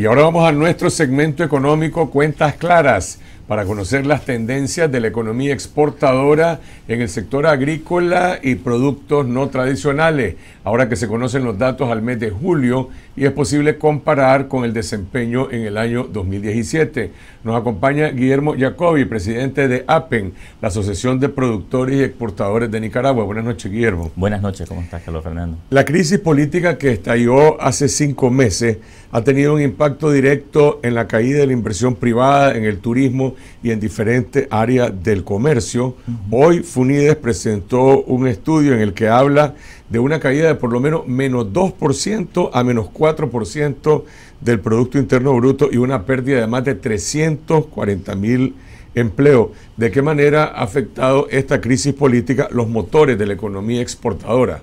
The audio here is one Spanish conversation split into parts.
Y ahora vamos a nuestro segmento económico Cuentas Claras, para conocer las tendencias de la economía exportadora en el sector agrícola y productos no tradicionales, ahora que se conocen los datos al mes de julio y es posible comparar con el desempeño en el año 2017. Nos acompaña Guillermo Jacobi, presidente de APEN, la Asociación de Productores y Exportadores de Nicaragua. Buenas noches, Guillermo. Buenas noches, ¿cómo estás, Carlos Fernando? La crisis política que estalló hace cinco meses ha tenido un impacto directo en la caída de la inversión privada, en el turismo, y en diferentes áreas del comercio. Hoy Funides presentó un estudio en el que habla de una caída de por lo menos menos 2% a menos 4% del Producto Interno Bruto y una pérdida de más de 340 mil empleos ¿De qué manera ha afectado esta crisis política los motores de la economía exportadora?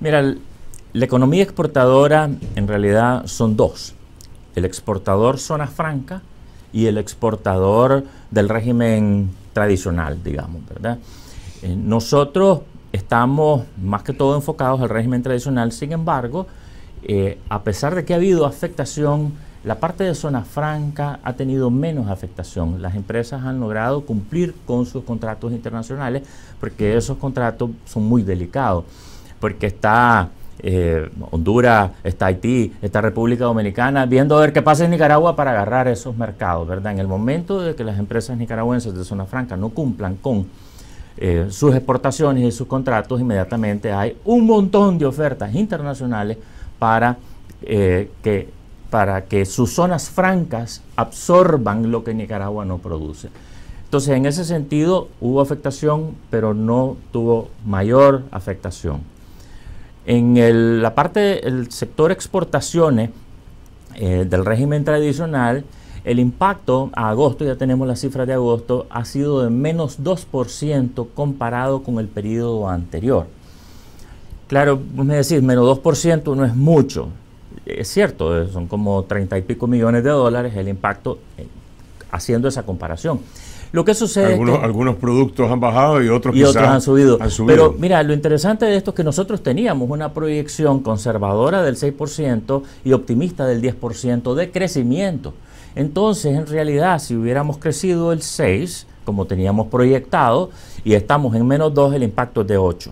Mira, la economía exportadora en realidad son dos. El exportador zona franca y el exportador del régimen tradicional, digamos, ¿verdad? Eh, nosotros estamos más que todo enfocados al régimen tradicional, sin embargo, eh, a pesar de que ha habido afectación, la parte de zona franca ha tenido menos afectación. Las empresas han logrado cumplir con sus contratos internacionales porque esos contratos son muy delicados, porque está eh, Honduras, está Haití, está República Dominicana, viendo a ver qué pasa en Nicaragua para agarrar esos mercados, ¿verdad? En el momento de que las empresas nicaragüenses de zona franca no cumplan con eh, sus exportaciones y sus contratos, inmediatamente hay un montón de ofertas internacionales para, eh, que, para que sus zonas francas absorban lo que Nicaragua no produce. Entonces, en ese sentido hubo afectación, pero no tuvo mayor afectación. En la parte del sector exportaciones eh, del régimen tradicional, el impacto a agosto, ya tenemos la cifra de agosto, ha sido de menos 2% comparado con el periodo anterior. Claro, me decís, menos 2% no es mucho. Es cierto, eh, son como 30 y pico millones de dólares el impacto eh, haciendo esa comparación. Lo que sucede algunos, algunos productos han bajado y otros, han, subido. Pero mira, lo interesante de esto es que nosotros teníamos una proyección conservadora del 6% y optimista del 10% de crecimiento. Entonces, en realidad, si hubiéramos crecido el 6, como teníamos proyectado, y estamos en menos 2, el impacto es de 8%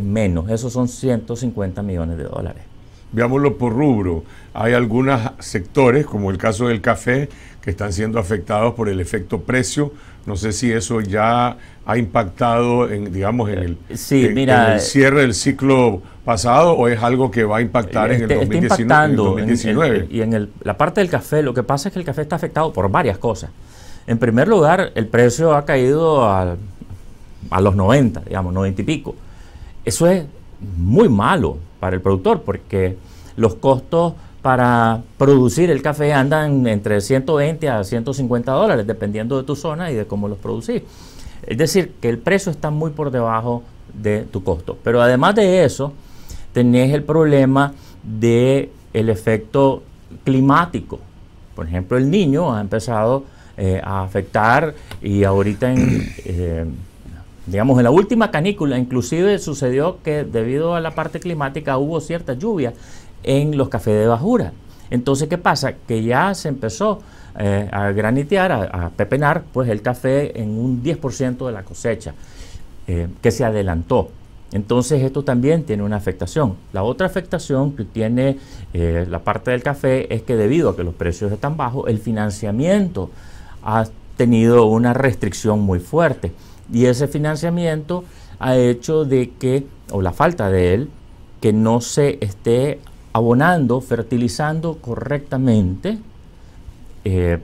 menos. Esos son 150 millones de dólares. Veámoslo por rubro. Hay algunos sectores, como el caso del café, que están siendo afectados por el efecto precio. No sé si eso ya ha impactado en, digamos, en el, eh, cierre del ciclo pasado o es algo que va a impactar eh, en, el 2019, este, y en la parte del café, lo que pasa es que el café está afectado por varias cosas. En primer lugar, el precio ha caído a, a los 90, digamos, 90 y pico. Eso es muy malo para el productor porque los costos para producir el café andan entre 120 a 150 dólares, dependiendo de tu zona y de cómo los producís. Es decir, que el precio está muy por debajo de tu costo. Pero además de eso, tenés el problema del el efecto climático. Por ejemplo, el niño ha empezado eh, a afectar y ahorita, en, eh, digamos, en la última canícula, inclusive sucedió que debido a la parte climática hubo cierta lluvia en los cafés de Bajura. Entonces, ¿qué pasa? Que ya se empezó eh, a granitear, a, pepenar, pues el café en un 10% de la cosecha eh, que se adelantó. Entonces esto también tiene una afectación. La otra afectación que tiene eh, la parte del café es que debido a que los precios están bajos, el financiamiento ha tenido una restricción muy fuerte. Y ese financiamiento ha hecho de que, o la falta de él, que no se esté abonando, fertilizando correctamente eh,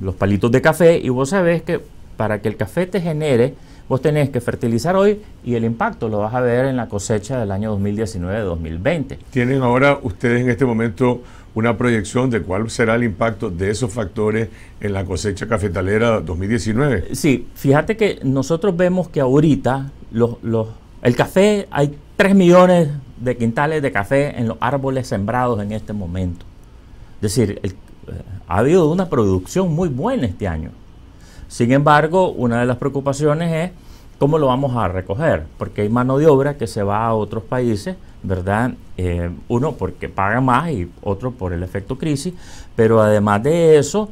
los palitos de café y vos sabés que para que el café te genere, vos tenés que fertilizar hoy y el impacto lo vas a ver en la cosecha del año 2019-2020. ¿Tienen ahora ustedes en este momento una proyección de cuál será el impacto de esos factores en la cosecha cafetalera 2019? Sí, fíjate que nosotros vemos que ahorita los, el café hay 3 millones de quintales de café en los árboles sembrados en este momento. Es decir, eh, ha habido una producción muy buena este año. Sin embargo, una de las preocupaciones es cómo lo vamos a recoger, porque hay mano de obra que se va a otros países, ¿verdad? Eh, uno porque paga más y otro por el efecto crisis, pero además de eso,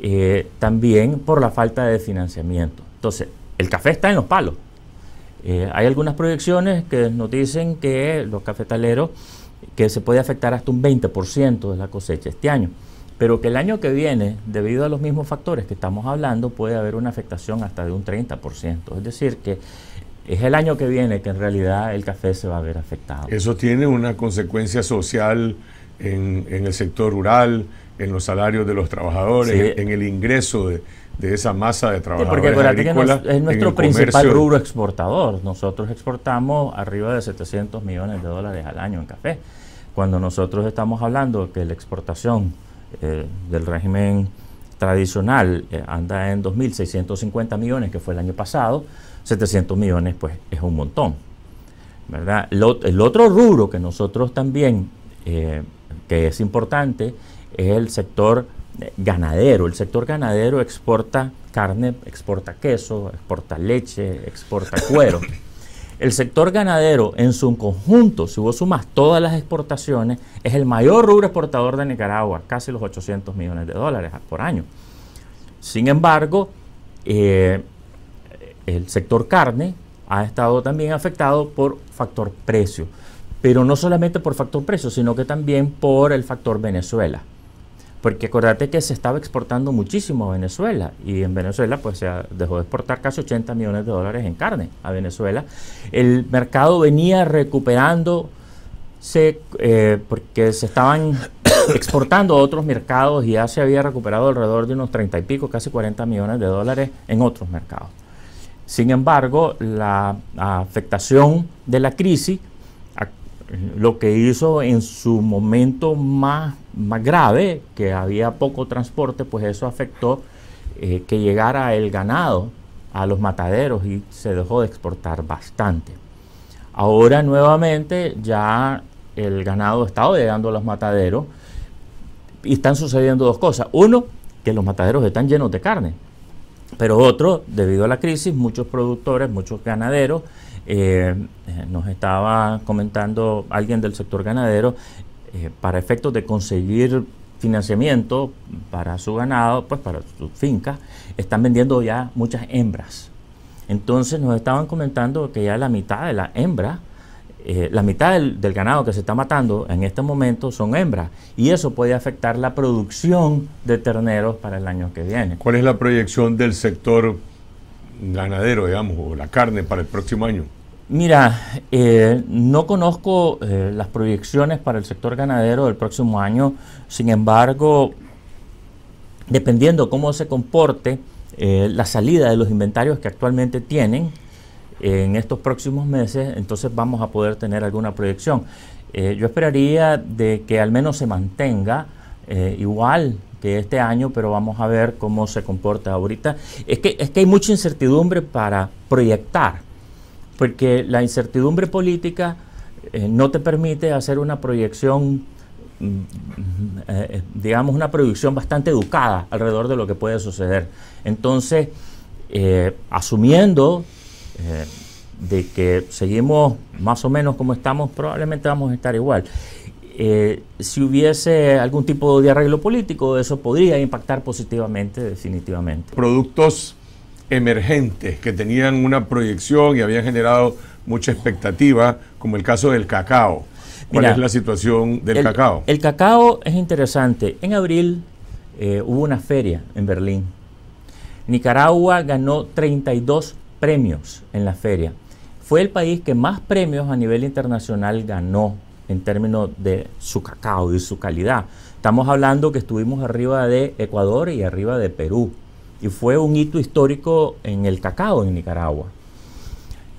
eh, también por la falta de financiamiento. Entonces, el café está en los palos, eh, hay algunas proyecciones que nos dicen que los cafetaleros, que se puede afectar hasta un 20% de la cosecha este año, pero que el año que viene, debido a los mismos factores que estamos hablando, puede haber una afectación hasta de un 30%. Es decir, que es el año que viene que en realidad el café se va a ver afectado. Eso tiene una consecuencia social en, el sector rural, en los salarios de los trabajadores, en el ingreso de, de esa masa de trabajadores porque es nuestro principal rubro exportador. Nosotros exportamos arriba de 700 millones de dólares al año en café. Cuando nosotros estamos hablando que la exportación eh, del régimen tradicional eh, anda en 2.650 millones, que fue el año pasado, 700 millones pues es un montón. ¿verdad? el otro rubro que nosotros también, eh, que es importante, es el sector ganadero. El sector ganadero exporta carne, exporta queso, exporta leche, exporta cuero. El sector ganadero en su conjunto, si vos sumas todas las exportaciones, es el mayor rubro exportador de Nicaragua, casi los 800 millones de dólares por año. Sin embargo, eh, el sector carne ha estado también afectado por factor precio, pero no solamente por factor precio, sino que también por el factor Venezuela. Porque acordate que se estaba exportando muchísimo a Venezuela y en Venezuela pues se dejó de exportar casi 80 millones de dólares en carne a Venezuela. El mercado venía recuperando eh, porque se estaban exportando a otros mercados y ya se había recuperado alrededor de unos 30 y pico, casi 40 millones de dólares en otros mercados. Sin embargo, la afectación de la crisis lo que hizo en su momento más, grave, que había poco transporte, pues eso afectó eh, que llegara el ganado a los mataderos y se dejó de exportar bastante. Ahora nuevamente ya el ganado estado llegando a los mataderos y están sucediendo dos cosas. Uno, que los mataderos están llenos de carne. Pero otro, debido a la crisis, muchos productores, muchos ganaderos, eh, eh, nos estaba comentando alguien del sector ganadero, eh, para efectos de conseguir financiamiento para su ganado, pues para su finca, están vendiendo ya muchas hembras. Entonces nos estaban comentando que ya la mitad de las hembras eh, la mitad del, ganado que se está matando en este momento son hembras y eso puede afectar la producción de terneros para el año que viene. ¿Cuál es la proyección del sector ganadero, digamos, o la carne para el próximo año? Mira, eh, no conozco eh, las proyecciones para el sector ganadero del próximo año, sin embargo, dependiendo cómo se comporte la salida de los inventarios que actualmente tienen, en estos próximos meses, entonces vamos a poder tener alguna proyección. Eh, yo esperaría de que al menos se mantenga eh, igual que este año, pero vamos a ver cómo se comporta ahorita. Es que, es que hay mucha incertidumbre para proyectar, porque la incertidumbre política eh, no te permite hacer una proyección mm, digamos una proyección bastante educada alrededor de lo que puede suceder entonces asumiendo eh, de que seguimos más o menos como estamos, probablemente vamos a estar igual. Eh, si hubiese algún tipo de arreglo político, eso podría impactar positivamente, definitivamente. Productos emergentes que tenían una proyección y habían generado mucha expectativa, como el caso del cacao. ¿Cuál es la situación del cacao? El cacao es interesante. En abril eh, hubo una feria en Berlín. Nicaragua ganó 32 premios en la feria. Fue el país que más premios a nivel internacional ganó en términos de su cacao y su calidad. Estamos hablando que estuvimos arriba de Ecuador y arriba de Perú. Y fue un hito histórico en el cacao en Nicaragua.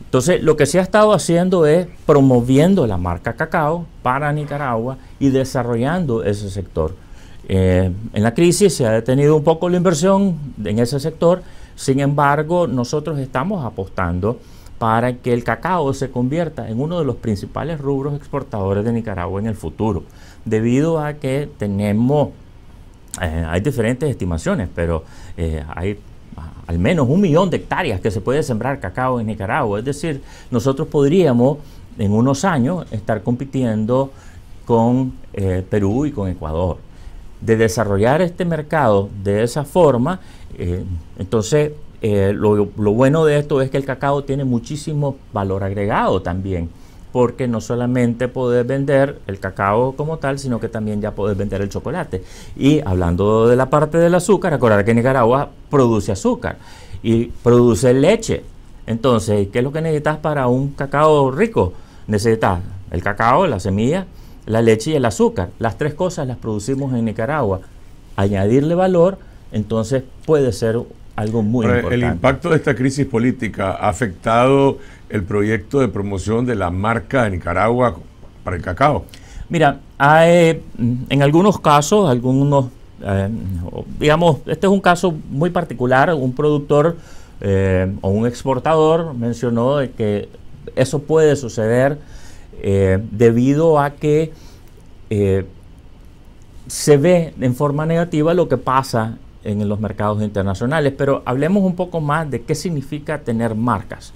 Entonces, lo que se ha estado haciendo es promoviendo la marca cacao para Nicaragua y desarrollando ese sector. Eh, en la crisis se ha detenido un poco la inversión en ese sector sin embargo, nosotros estamos apostando para que el cacao se convierta en uno de los principales rubros exportadores de Nicaragua en el futuro, debido a que tenemos, eh, hay diferentes estimaciones, pero eh, hay ah, al menos un millón de hectáreas que se puede sembrar cacao en Nicaragua. Es decir, nosotros podríamos en unos años estar compitiendo con eh, Perú y con Ecuador de desarrollar este mercado de esa forma, eh, entonces eh, lo, bueno de esto es que el cacao tiene muchísimo valor agregado también, porque no solamente podés vender el cacao como tal, sino que también ya podés vender el chocolate. Y hablando de la parte del azúcar, acordar que Nicaragua produce azúcar y produce leche. Entonces, ¿qué es lo que necesitas para un cacao rico? Necesitas el cacao, la semilla, la leche y el azúcar. Las tres cosas las producimos en Nicaragua. Añadirle valor, entonces puede ser algo muy importante. El impacto de esta crisis política ha afectado el proyecto de promoción de la marca de Nicaragua para el cacao. Mira, mm, en algunos casos, algunos, eh, digamos, este es un caso muy particular, un productor eh, o un exportador mencionó que eso puede suceder eh, debido a que eh, se ve en forma negativa lo que pasa en los mercados internacionales. Pero hablemos un poco más de qué significa tener marcas.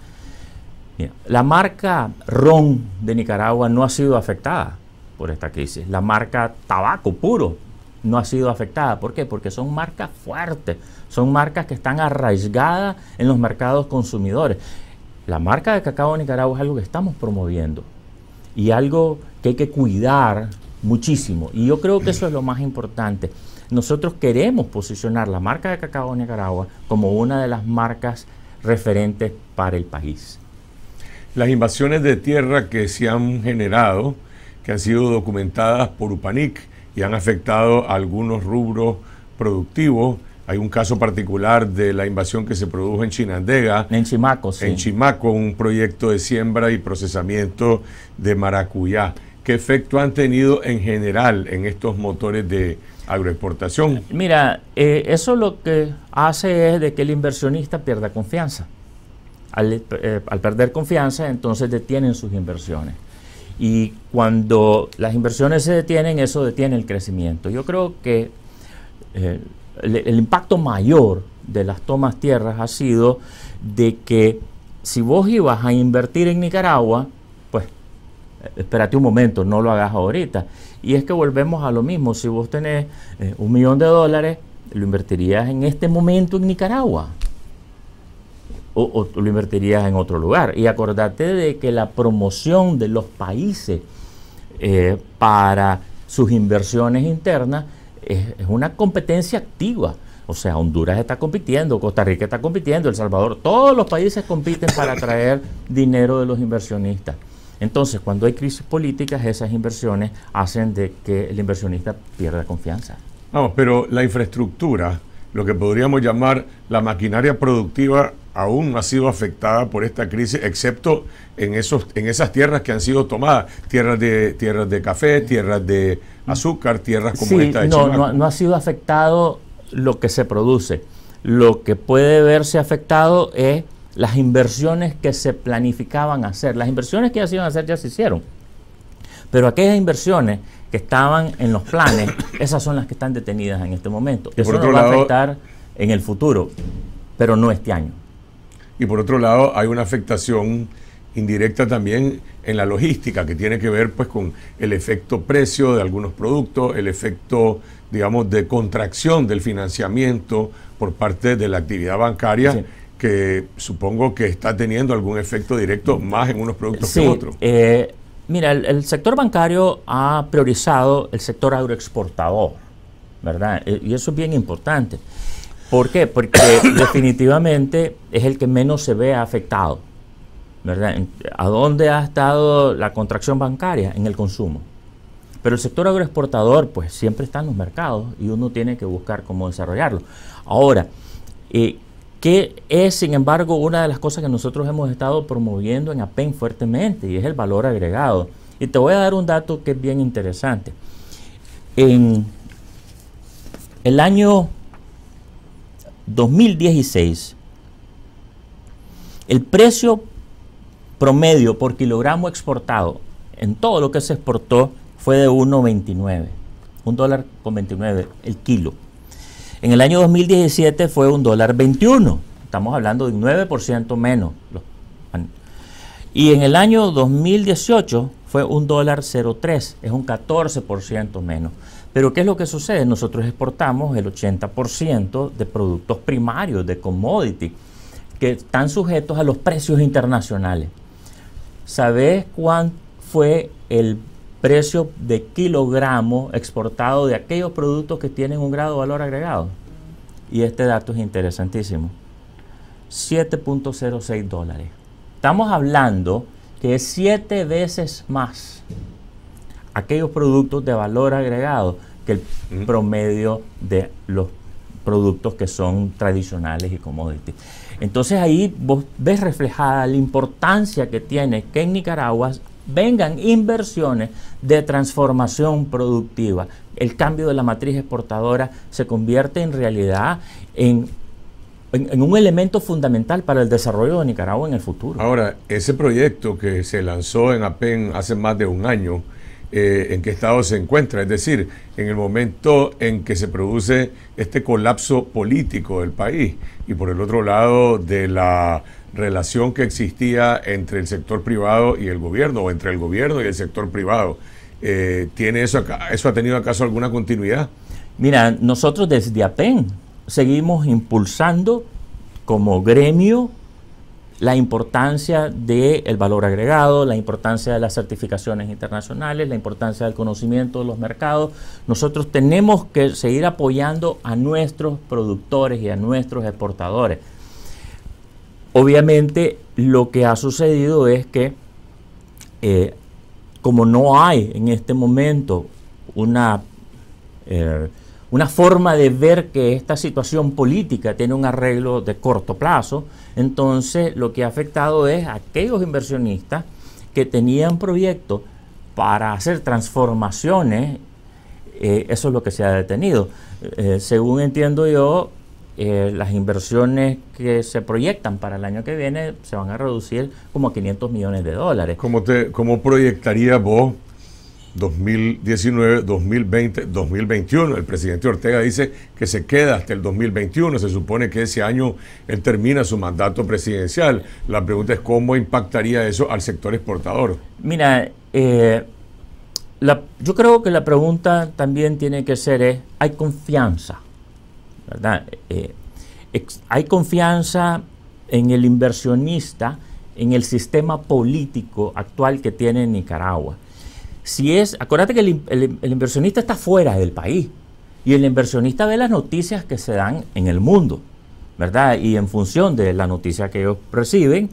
la marca ron de Nicaragua no ha sido afectada por esta crisis. La marca tabaco puro no ha sido afectada. ¿Por qué? Porque son marcas fuertes, son marcas que están arraigadas en los mercados consumidores. La marca de cacao de Nicaragua es algo que estamos promoviendo y algo que hay que cuidar muchísimo. Y yo creo que eso es lo más importante. Nosotros queremos posicionar la marca de cacao Nicaragua como una de las marcas referentes para el país. Las invasiones de tierra que se han generado, que han sido documentadas por UPANIC y han afectado algunos rubros productivos, hay un caso particular de la invasión que se produjo en Chinandega. En Chimaco, sí. En Chimaco, un proyecto de siembra y procesamiento de maracuyá. ¿Qué efecto han tenido en general en estos motores de agroexportación? Mira, eh, eso lo que hace es de que el inversionista pierda confianza. Eh, al, perder confianza, entonces detienen sus inversiones. Y cuando las inversiones se detienen, eso detiene el crecimiento. Yo creo que eh, el, impacto mayor de las tomas tierras ha sido de que si vos ibas a invertir en Nicaragua, pues eh, espérate un momento, no lo hagas ahorita. Y es que volvemos a lo mismo, si vos tenés eh, un millón de dólares, lo invertirías en este momento en Nicaragua. O, lo invertirías en otro lugar. Y acordate de que la promoción de los países eh, para sus inversiones internas es, una competencia activa. O sea, Honduras está compitiendo, Costa Rica está compitiendo, El Salvador, todos los países compiten para atraer dinero de los inversionistas. Entonces, cuando hay crisis políticas, esas inversiones hacen de que el inversionista pierda confianza. Vamos, pero la infraestructura, lo que podríamos llamar la maquinaria productiva aún no ha sido afectada por esta crisis, excepto en, esos, en esas tierras que han sido tomadas, tierras de, tierras de café, tierras de azúcar, tierras como esta no, no, no, ha sido afectado lo que se produce. Lo que puede verse afectado es las inversiones que se planificaban hacer. Las inversiones que ya se iban a hacer ya se hicieron. Pero aquellas inversiones que estaban en los planes, esas son las que están detenidas en este momento. Eso va a afectar en el futuro, pero no este año y por otro lado hay una afectación indirecta también en la logística que tiene que ver pues con el efecto precio de algunos productos, el efecto digamos de contracción del financiamiento por parte de la actividad bancaria que supongo que está teniendo algún efecto directo más en unos productos que en otros. Eh, mira, el, sector bancario ha priorizado el sector agroexportador, ¿verdad? Eh, y eso es bien importante. ¿Por qué? Porque definitivamente es el que menos se ve afectado. ¿verdad? ¿A dónde ha estado la contracción bancaria? En el consumo. Pero el sector agroexportador, pues siempre está en los mercados y uno tiene que buscar cómo desarrollarlo. Ahora, eh, ¿qué es, sin embargo, una de las cosas que nosotros hemos estado promoviendo en APEN fuertemente y es el valor agregado. Y te voy a dar un dato que es bien interesante. En el año 2016, el precio promedio por kilogramo exportado en todo lo que se exportó fue de 1.29, un dólar con 29 el kilo. En el año 2017 fue un dólar 21, estamos hablando de un 9% menos. Y en el año 2018 fue un dólar 0.3, es un 14% menos. Pero ¿qué es lo que sucede? Nosotros exportamos el 80% de productos primarios, de commodity, que están sujetos a los precios internacionales. ¿Sabes cuán fue el precio de kilogramo exportado de aquellos productos que tienen un grado de valor agregado? Y este dato es interesantísimo. 7.06 dólares. Estamos hablando que es 7 veces más aquellos productos de valor agregado que el promedio de los productos que son tradicionales y commodities. Entonces ahí vos ves reflejada la importancia que tiene que en Nicaragua vengan inversiones de transformación productiva. El cambio de la matriz exportadora se convierte en realidad en, en un elemento fundamental para el desarrollo de Nicaragua en el futuro. Ahora, ese proyecto que se lanzó en APEN hace más de un año, eh, en qué estado se encuentra, es decir, en el momento en que se produce este colapso político del país y por el otro lado de la relación que existía entre el sector privado y el gobierno, o entre el gobierno y el sector privado. Eh, ¿tiene eso, ¿Eso ha tenido acaso alguna continuidad? Mira, nosotros desde APEN seguimos impulsando como gremio la importancia del valor agregado, la importancia de las certificaciones internacionales, la importancia del conocimiento de los mercados. Nosotros tenemos que seguir apoyando a nuestros productores y a nuestros exportadores. Obviamente lo que ha sucedido es que eh, como no hay en este momento una, eh, una forma de ver que esta situación política tiene un arreglo de corto plazo, entonces, lo que ha afectado es a aquellos inversionistas que tenían proyectos para hacer transformaciones, eh, eso es lo que se ha detenido. Eh, según entiendo yo, eh, las inversiones que se proyectan para el año que viene se van a reducir como a 500 millones de dólares. ¿Cómo, te, cómo proyectaría vos 2019, 2020, 2021. El presidente Ortega dice que se queda hasta el 2021. Se supone que ese año él termina su mandato presidencial. La pregunta es cómo impactaría eso al sector exportador. Mira, eh, yo creo que la pregunta también tiene que ser es, ¿hay confianza? ¿Verdad? Eh, ¿Hay confianza en el inversionista, en el sistema político actual que tiene Nicaragua? Si es, acuérdate que el, inversionista está fuera del país y el inversionista ve las noticias que se dan en el mundo, ¿verdad? Y en función de la noticia que ellos reciben,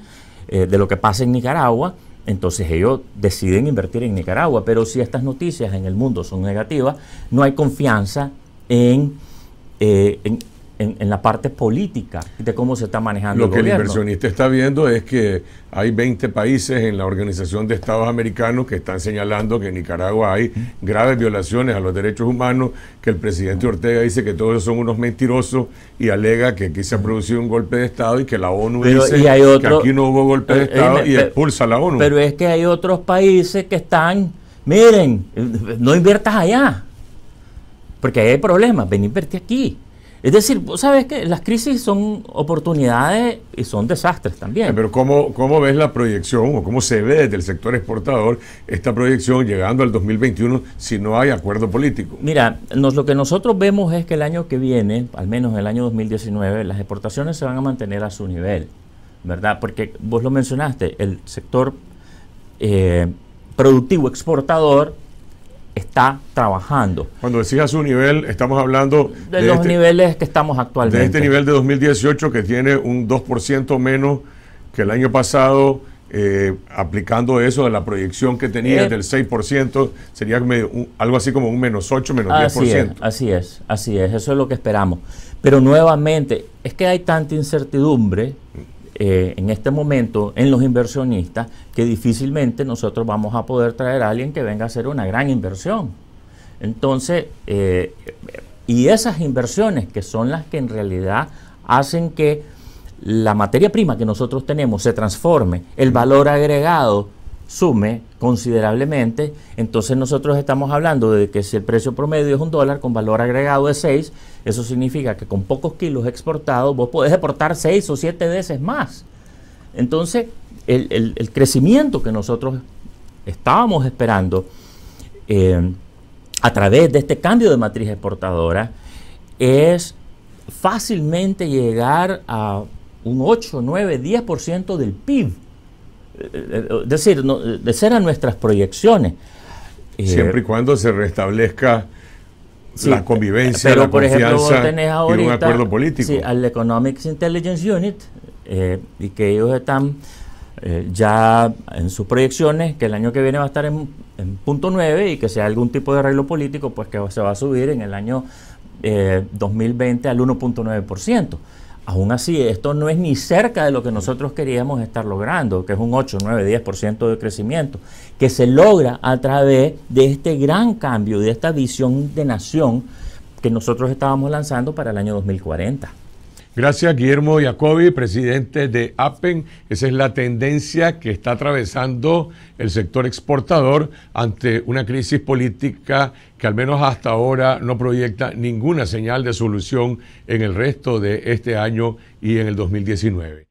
eh, de lo que pasa en Nicaragua, entonces ellos deciden invertir en Nicaragua. Pero si estas noticias en el mundo son negativas, no hay confianza en, eh, en en, la parte política de cómo se está manejando. Lo que el inversionista está viendo es que hay 20 países en la Organización de Estados Americanos que están señalando que en Nicaragua hay graves violaciones a los derechos humanos, que el presidente Ortega dice que todos son unos mentirosos y alega que aquí se ha producido un golpe de Estado y que la ONU dice que aquí no hubo golpe de Estado y, expulsa a la ONU. Pero es que hay otros países que están, miren, no inviertas allá, porque ahí hay problemas, ven invertir aquí. Es decir, ¿sabes que Las crisis son oportunidades y son desastres también. Eh, pero ¿cómo, ¿cómo ves la proyección o cómo se ve desde el sector exportador esta proyección llegando al 2021 si no hay acuerdo político? Mira, lo que nosotros vemos es que el año que viene, al menos el año 2019, las exportaciones se van a mantener a su nivel, ¿verdad? Porque vos lo mencionaste, el sector eh, productivo exportador está trabajando. Cuando decís a su nivel, estamos hablando... De, los este niveles que estamos actualmente. De este nivel de 2018 que tiene un 2% menos que el año pasado, eh, aplicando eso de la proyección que tenía eh, del 6%, sería algo así como un menos 8, menos 10%. así es, así es, eso es lo que esperamos. Pero nuevamente, es que hay tanta incertidumbre eh, en este momento en los inversionistas que difícilmente nosotros vamos a poder traer a alguien que venga a hacer una gran inversión. Entonces, eh, y esas inversiones que son las que en realidad hacen que la materia prima que nosotros tenemos se transforme, el valor agregado sume considerablemente, entonces nosotros estamos hablando de que si el precio promedio es un dólar con valor agregado de 6, eso significa que con pocos kilos exportados vos podés exportar 6 o 7 veces más. Entonces, el, crecimiento que nosotros estábamos esperando eh, a través de este cambio de matriz exportadora es fácilmente llegar a un 8, 9, 10% del PIB eh, es decir, no, eh, ser a nuestras proyecciones. Eh, Siempre y cuando se restablezca la convivencia, pero la por confianza ejemplo, vos tenés ahorita, un acuerdo político. Sí, al Economic Intelligence Unit, y que ellos están ya en sus proyecciones, que el año que viene va a estar en, punto 9 y que sea algún tipo de arreglo político, pues que se va a subir en el año 2020 al 1.9%. Aún así, esto no es ni cerca de lo que nosotros queríamos estar logrando, que es un 8, 9, 10% de crecimiento, que se logra a través de este gran cambio, de esta visión de nación que nosotros estábamos lanzando para el año 2040. Gracias, Guillermo Jacobi, presidente de APEN. Esa es la tendencia que está atravesando el sector exportador ante una crisis política que al menos hasta ahora no proyecta ninguna señal de solución en el resto de este año y en el 2019.